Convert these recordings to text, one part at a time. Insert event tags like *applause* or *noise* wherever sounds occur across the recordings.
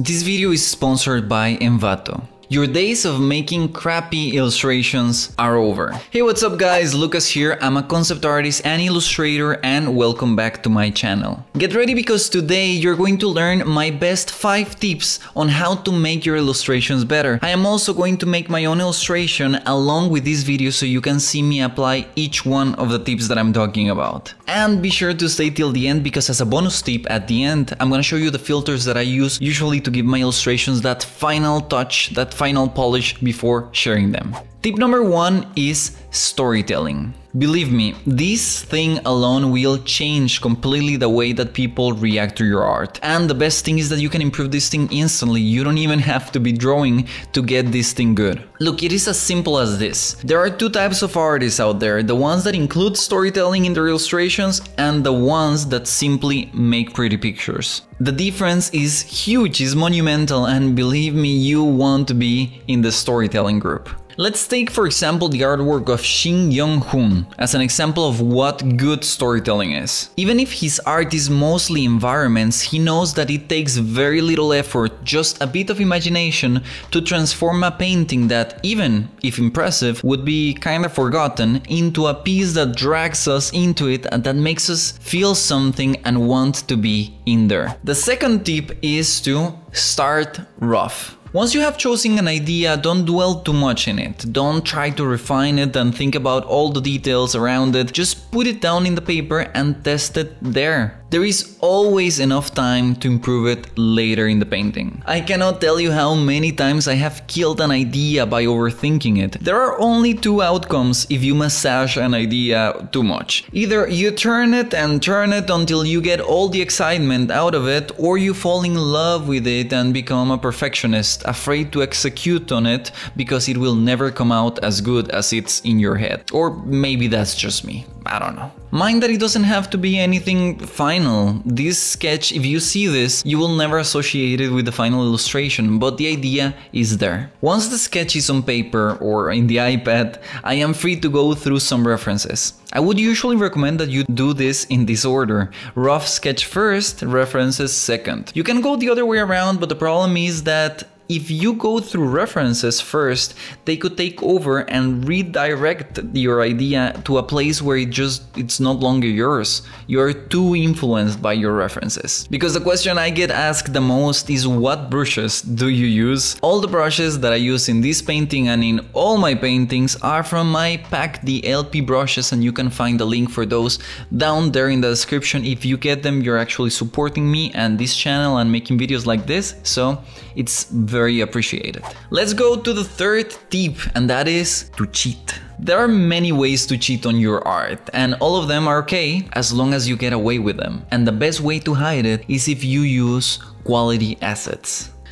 This video is sponsored by Envato. Your days of making crappy illustrations are over. Hey, what's up guys? Lucas here. I'm a concept artist and illustrator and welcome back to my channel. Get ready because today you're going to learn my best 5 tips on how to make your illustrations better. I am also going to make my own illustration along with this video so you can see me apply each one of the tips that I'm talking about. And be sure to stay till the end because as a bonus tip at the end, I'm gonna show you the filters that I use usually to give my illustrations that final touch, that final polish before sharing them. Tip number one is storytelling. Believe me, this thing alone will change completely the way that people react to your art. And the best thing is that you can improve this thing instantly. You don't even have to be drawing to get this thing good. Look, it is as simple as this. There are two types of artists out there, the ones that include storytelling in their illustrations and the ones that simply make pretty pictures. The difference is huge, is monumental, and believe me, you want to be in the storytelling group. Let's take for example the artwork of Shin yong hoon as an example of what good storytelling is. Even if his art is mostly environments, he knows that it takes very little effort, just a bit of imagination to transform a painting that, even if impressive, would be kinda forgotten into a piece that drags us into it and that makes us feel something and want to be in there. The second tip is to start rough. Once you have chosen an idea, don't dwell too much in it. Don't try to refine it and think about all the details around it. Just put it down in the paper and test it there. There is always enough time to improve it later in the painting. I cannot tell you how many times I have killed an idea by overthinking it. There are only two outcomes if you massage an idea too much. Either you turn it and turn it until you get all the excitement out of it or you fall in love with it and become a perfectionist, afraid to execute on it because it will never come out as good as it's in your head. Or maybe that's just me. I don't know. Mind that it doesn't have to be anything final. This sketch, if you see this, you will never associate it with the final illustration, but the idea is there. Once the sketch is on paper or in the iPad, I am free to go through some references. I would usually recommend that you do this in this order. Rough sketch first, references second. You can go the other way around, but the problem is that if you go through references first, they could take over and redirect your idea to a place where it just it's not longer yours. You're too influenced by your references. Because the question I get asked the most is what brushes do you use? All the brushes that I use in this painting and in all my paintings are from my pack the LP brushes and you can find the link for those down there in the description. If you get them, you're actually supporting me and this channel and making videos like this. So it's very very appreciated. Let's go to the third tip and that is to cheat. There are many ways to cheat on your art, and all of them are okay as long as you get away with them. And the best way to hide it is if you use quality assets.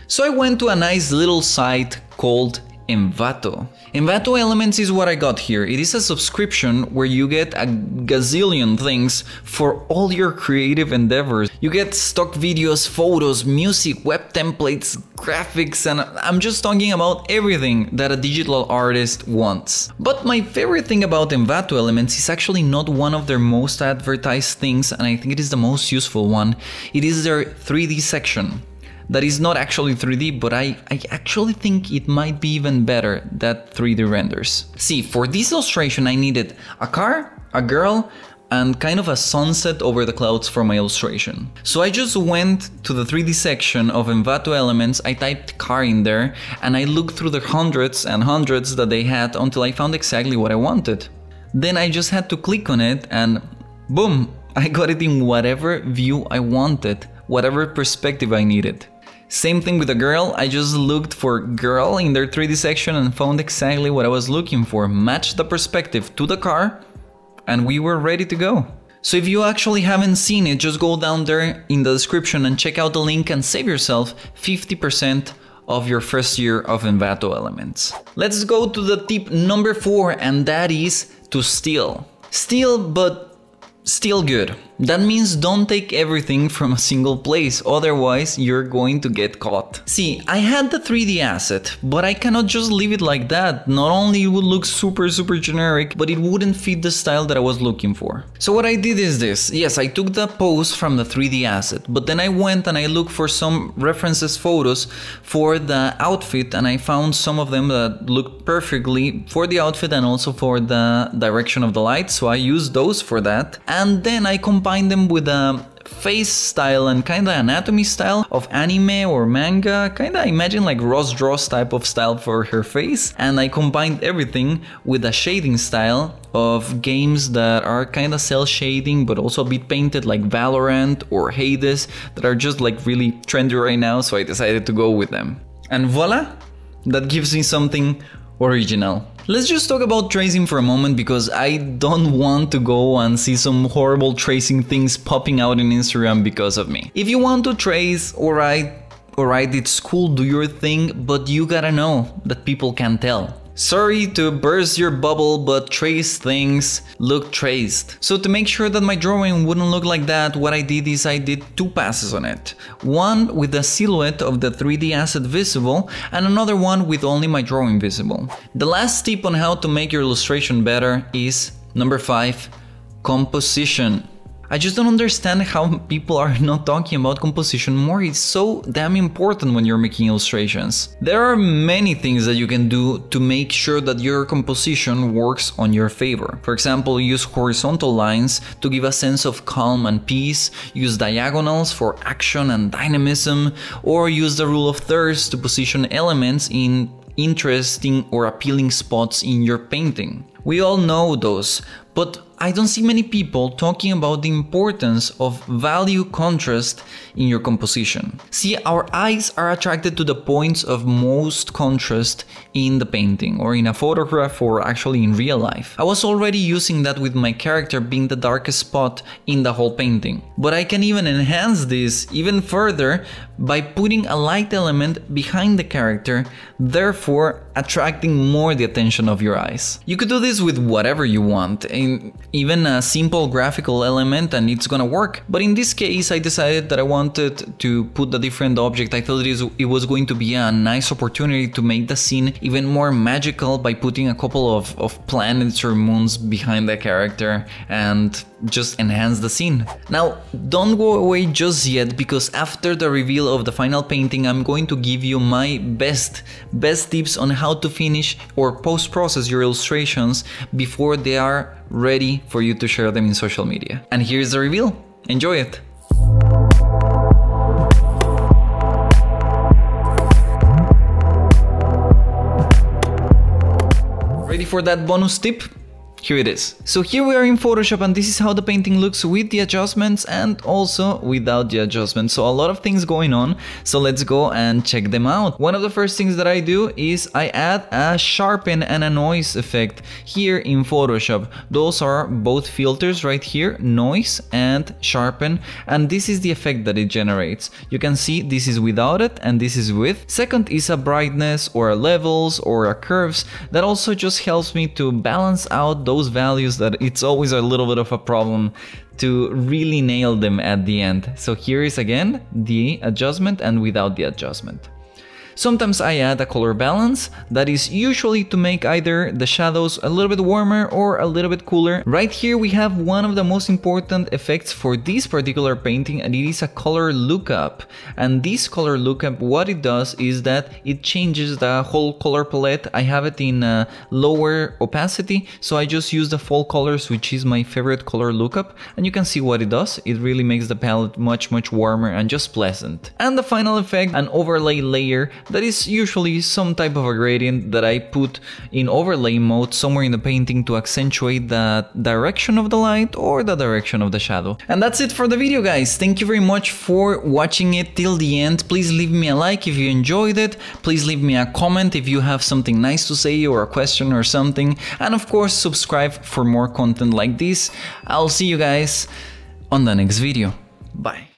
So I went to a nice little site called Envato. Envato Elements is what I got here. It is a subscription where you get a gazillion things for all your creative endeavors. You get stock videos, photos, music, web templates, graphics, and I'm just talking about everything that a digital artist wants. But my favorite thing about Envato Elements is actually not one of their most advertised things, and I think it is the most useful one. It is their 3D section that is not actually 3D, but I, I actually think it might be even better that 3D renders. See, for this illustration I needed a car, a girl, and kind of a sunset over the clouds for my illustration. So I just went to the 3D section of Envato Elements, I typed car in there, and I looked through the hundreds and hundreds that they had until I found exactly what I wanted. Then I just had to click on it and boom, *laughs* I got it in whatever view I wanted, whatever perspective I needed. Same thing with a girl, I just looked for girl in their 3D section and found exactly what I was looking for, matched the perspective to the car, and we were ready to go. So if you actually haven't seen it, just go down there in the description and check out the link and save yourself 50% of your first year of Envato Elements. Let's go to the tip number four, and that is to steal. Steal, but still good. That means don't take everything from a single place, otherwise you're going to get caught. See, I had the 3D asset, but I cannot just leave it like that. Not only it would look super super generic, but it wouldn't fit the style that I was looking for. So what I did is this, yes, I took the pose from the 3D asset, but then I went and I looked for some references photos for the outfit and I found some of them that looked perfectly for the outfit and also for the direction of the light, so I used those for that. And then I combined combine them with a face style and kinda anatomy style of anime or manga, kinda imagine like Ross Dross type of style for her face, and I combined everything with a shading style of games that are kinda cell shading but also a bit painted like Valorant or Hades that are just like really trendy right now, so I decided to go with them. And voila, that gives me something original. Let's just talk about tracing for a moment because I don't want to go and see some horrible tracing things popping out in Instagram because of me. If you want to trace, alright, alright, it's cool, do your thing, but you gotta know that people can tell. Sorry to burst your bubble, but trace things look traced. So to make sure that my drawing wouldn't look like that, what I did is I did two passes on it. One with the silhouette of the 3D asset visible, and another one with only my drawing visible. The last tip on how to make your illustration better is number 5. Composition. I just don't understand how people are not talking about composition more, it's so damn important when you're making illustrations. There are many things that you can do to make sure that your composition works on your favor. For example, use horizontal lines to give a sense of calm and peace, use diagonals for action and dynamism, or use the rule of thirds to position elements in interesting or appealing spots in your painting. We all know those, but I don't see many people talking about the importance of value contrast in your composition. See, our eyes are attracted to the points of most contrast in the painting or in a photograph or actually in real life. I was already using that with my character being the darkest spot in the whole painting. But I can even enhance this even further by putting a light element behind the character, therefore attracting more the attention of your eyes. You could do this with whatever you want, even a simple graphical element and it's gonna work. But in this case, I decided that I wanted to put a different object. I thought it was going to be a nice opportunity to make the scene even more magical by putting a couple of, of planets or moons behind the character and just enhance the scene. Now, don't go away just yet because after the reveal of the final painting, I'm going to give you my best, best tips on how to finish or post-process your illustrations before they are ready for you to share them in social media. And here's the reveal. Enjoy it. Ready for that bonus tip? Here it is. So here we are in Photoshop and this is how the painting looks with the adjustments and also without the adjustments. So a lot of things going on. So let's go and check them out. One of the first things that I do is I add a sharpen and a noise effect here in Photoshop. Those are both filters right here, noise and sharpen. And this is the effect that it generates. You can see this is without it and this is with. Second is a brightness or a levels or a curves that also just helps me to balance out those those values that it's always a little bit of a problem to really nail them at the end. So here is again the adjustment and without the adjustment. Sometimes I add a color balance, that is usually to make either the shadows a little bit warmer or a little bit cooler. Right here we have one of the most important effects for this particular painting and it is a color lookup. And this color lookup, what it does is that it changes the whole color palette. I have it in uh, lower opacity, so I just use the fall colors, which is my favorite color lookup. And you can see what it does. It really makes the palette much, much warmer and just pleasant. And the final effect, an overlay layer that is usually some type of a gradient that I put in overlay mode somewhere in the painting to accentuate the direction of the light or the direction of the shadow. And that's it for the video guys, thank you very much for watching it till the end, please leave me a like if you enjoyed it, please leave me a comment if you have something nice to say or a question or something, and of course subscribe for more content like this, I'll see you guys on the next video, bye.